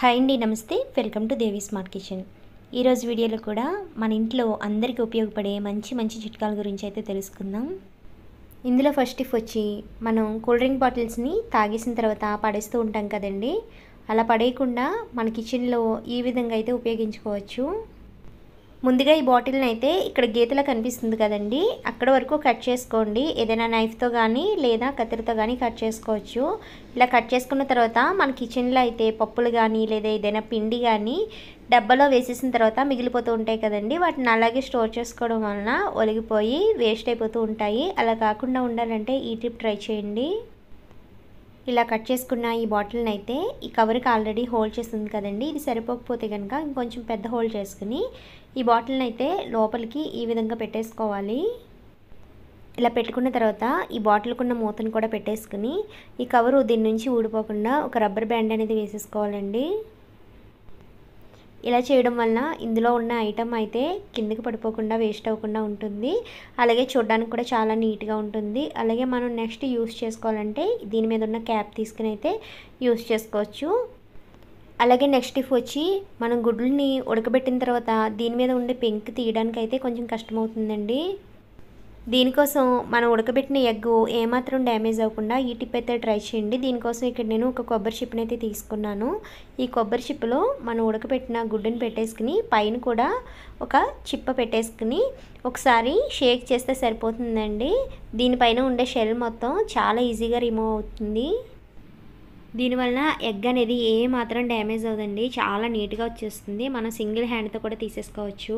hi అండి నమస్తే welcome to Devi smart kitchen ఈరోజు వీడియోలో కూడా మన ఇంట్లో అందరికీ ఉపయోగపడే మంచి మంచి చిట్కాల గురించి అయితే తెలుసుకుందాం ఇందులో ఫస్ట్ ఇఫ్ వచ్చి మనం కూల్ డ్రింక్ బాటిల్స్ని తాగేసిన తర్వాత పడేస్తూ ఉంటాం కదండి అలా పడేయకుండా మన కిచెన్లో ఈ విధంగా అయితే ఉపయోగించుకోవచ్చు ముందుగా ఈ బాటిల్ని అయితే ఇక్కడ గీతలా కనిపిస్తుంది కదండి అక్కడ వరకు కట్ చేసుకోండి ఏదైనా నైఫ్తో కానీ లేదా కత్తిరితో కానీ కట్ చేసుకోవచ్చు ఇలా కట్ చేసుకున్న తర్వాత మన కిచెన్లో అయితే పప్పులు కానీ లేదా ఏదైనా పిండి కానీ డబ్బాలో వేసేసిన తర్వాత మిగిలిపోతూ ఉంటాయి కదండి వాటిని అలాగే స్టోర్ చేసుకోవడం వలన ఒలిగిపోయి వేస్ట్ అయిపోతూ ఉంటాయి అలా కాకుండా ఉండాలంటే ఈ ట్రిప్ ట్రై చేయండి ఇలా కట్ చేసుకున్న ఈ బాటిల్ని అయితే ఈ కవర్కి ఆల్రెడీ హోల్డ్ చేస్తుంది కదండి ఇది సరిపోకపోతే కనుక ఇంకొంచెం పెద్ద హోల్డ్ చేసుకుని ఈ బాటిల్ని అయితే లోపలికి ఈ విధంగా పెట్టేసుకోవాలి ఇలా పెట్టుకున్న తర్వాత ఈ బాటిల్కున్న మూతను కూడా పెట్టేసుకుని ఈ కవరు దీని నుంచి ఊడిపోకుండా ఒక రబ్బర్ బ్యాండ్ అనేది వేసేసుకోవాలండి ఇలా చేయడం వలన ఇందులో ఉన్న ఐటమ్ అయితే కిందకి పడిపోకుండా వేస్ట్ అవ్వకుండా ఉంటుంది అలాగే చూడడానికి కూడా చాలా నీట్గా ఉంటుంది అలాగే మనం నెక్స్ట్ యూస్ చేసుకోవాలంటే దీని మీద ఉన్న క్యాప్ తీసుకుని అయితే యూస్ చేసుకోవచ్చు అలాగే నెక్స్ట్ ఇఫ్ వచ్చి మనం గుడ్లని ఉడకబెట్టిన తర్వాత దీని మీద ఉండే పెంక్ తీయడానికి అయితే కొంచెం కష్టమవుతుందండి దీనికోసం మనం ఉడకబెట్టిన ఎగ్ ఏమాత్రం డ్యామేజ్ అవ్వకుండా ఈ టిప్ అయితే ట్రై చేయండి దీనికోసం ఇక్కడ నేను ఒక కొబ్బరి షిప్ని అయితే తీసుకున్నాను ఈ కొబ్బరి చిప్పులో మనం ఉడకబెట్టిన గుడ్డుని పెట్టేసుకుని పైన కూడా ఒక చిప్ప పెట్టేసుకుని ఒకసారి షేక్ చేస్తే సరిపోతుందండి దీనిపైన ఉండే షెల్ మొత్తం చాలా ఈజీగా రిమూవ్ అవుతుంది దీనివలన ఎగ్ అనేది ఏ మాత్రం డ్యామేజ్ అవ్వదండి చాలా నీట్గా వచ్చేస్తుంది మనం సింగిల్ హ్యాండ్తో కూడా తీసేసుకోవచ్చు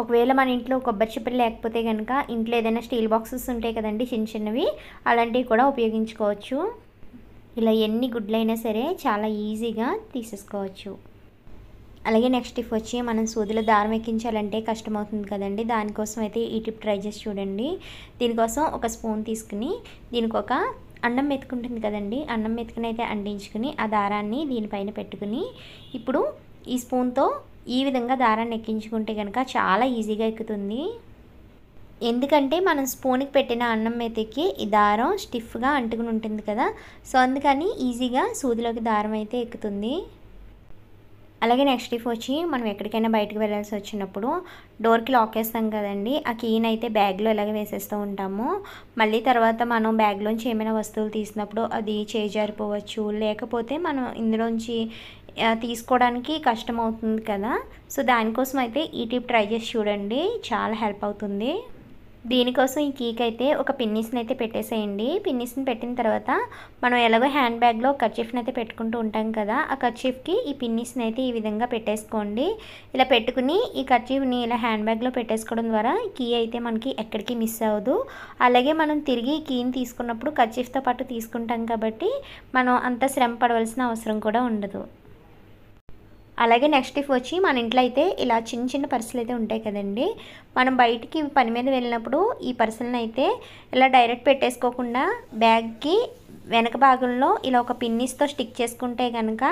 ఒకవేళ మన ఇంట్లో కొబ్బరి చిప్పలు లేకపోతే కనుక ఇంట్లో ఏదైనా స్టీల్ బాక్సెస్ ఉంటాయి కదండి చిన్న చిన్నవి అలాంటివి కూడా ఉపయోగించుకోవచ్చు ఇలా ఎన్ని గుడ్లైనా సరే చాలా ఈజీగా తీసేసుకోవచ్చు అలాగే నెక్స్ట్ ఇఫ్ వచ్చి మనం సూదిలో దారం ఎక్కించాలంటే కష్టమవుతుంది కదండి దానికోసం అయితే ఈ టిప్ ట్రై చేసి చూడండి దీనికోసం ఒక స్పూన్ తీసుకుని దీనికి ఒక అన్నం మెతుకుంటుంది కదండి అన్నం మెతుకుని అయితే అంటించుకుని ఆ దారాన్ని దీనిపైన పెట్టుకుని ఇప్పుడు ఈ స్పూన్తో ఈ విధంగా దారాన్ని ఎక్కించుకుంటే కనుక చాలా ఈజీగా ఎక్కుతుంది ఎందుకంటే మనం స్పూన్కి పెట్టిన అన్నం అయితే ఈ దారం స్టిఫ్గా అంటుకుని ఉంటుంది కదా సో అందుకని ఈజీగా సూదిలోకి దారం అయితే ఎక్కుతుంది అలాగే నెక్స్ట్ ఇఫ్ వచ్చి మనం ఎక్కడికైనా బయటకు వెళ్ళాల్సి వచ్చినప్పుడు డోర్కి లాక్ వేస్తాం కదండి ఆ కీని అయితే బ్యాగ్లో ఇలాగే వేసేస్తూ ఉంటాము మళ్ళీ తర్వాత మనం బ్యాగ్లోంచి ఏమైనా వస్తువులు తీసినప్పుడు అది చేజారిపోవచ్చు లేకపోతే మనం ఇందులోంచి తీసుకోవడానికి కష్టం అవుతుంది కదా సో దానికోసం అయితే ఈ టిప్ ట్రై చేసి చూడండి చాలా హెల్ప్ అవుతుంది దీనికోసం ఈ కీక్ అయితే ఒక పిన్నిస్ని అయితే పెట్టేసేయండి పిన్నిస్ని పెట్టిన తర్వాత మనం ఎలాగో హ్యాండ్ బ్యాగ్లో కర్చీఫ్ని అయితే పెట్టుకుంటూ ఉంటాం కదా ఆ కర్చీఫ్కి ఈ పిన్నిస్ని అయితే ఈ విధంగా పెట్టేసుకోండి ఇలా పెట్టుకుని ఈ కర్చీఫ్ని ఇలా హ్యాండ్ బ్యాగ్లో పెట్టేసుకోవడం ద్వారా కీ అయితే మనకి ఎక్కడికి మిస్ అవ్వదు అలాగే మనం తిరిగి కీని తీసుకున్నప్పుడు కర్చీఫ్తో పాటు తీసుకుంటాం కాబట్టి మనం అంత శ్రమ పడవలసిన అవసరం కూడా ఉండదు అలాగే నెక్స్ట్ ఇఫ్ వచ్చి మన ఇంట్లో అయితే ఇలా చిన్న చిన్న పర్సులు అయితే ఉంటాయి కదండి మనం బయటికి పని మీద వెళ్ళినప్పుడు ఈ పర్సులను అయితే ఇలా డైరెక్ట్ పెట్టేసుకోకుండా బ్యాగ్కి వెనక భాగంలో ఇలా ఒక పిన్నిస్తో స్టిక్ చేసుకుంటే కనుక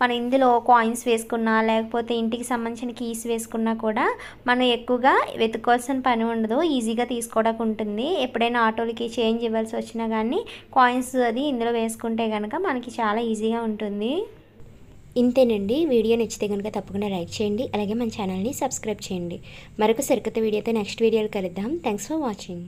మనం ఇందులో కాయిన్స్ వేసుకున్నా లేకపోతే ఇంటికి సంబంధించిన కీస్ వేసుకున్నా కూడా మనం ఎక్కువగా వెతుక్కోవాల్సిన పని ఉండదు ఈజీగా తీసుకోవడానికి ఉంటుంది ఎప్పుడైనా ఆటోలకి చేంజ్ ఇవ్వాల్సి వచ్చినా కానీ కాయిన్స్ అది ఇందులో వేసుకుంటే కనుక మనకి చాలా ఈజీగా ఉంటుంది ఇంతేనండి వీడియో నచ్చితే కనుక తప్పకుండా లైక్ చేయండి అలాగే మన ఛానల్ని సబ్స్క్రైబ్ చేయండి మరొక సరికొత్త వీడియోతో నెక్స్ట్ వీడియోలు కలుద్దాం థ్యాంక్స్ ఫర్ వాచింగ్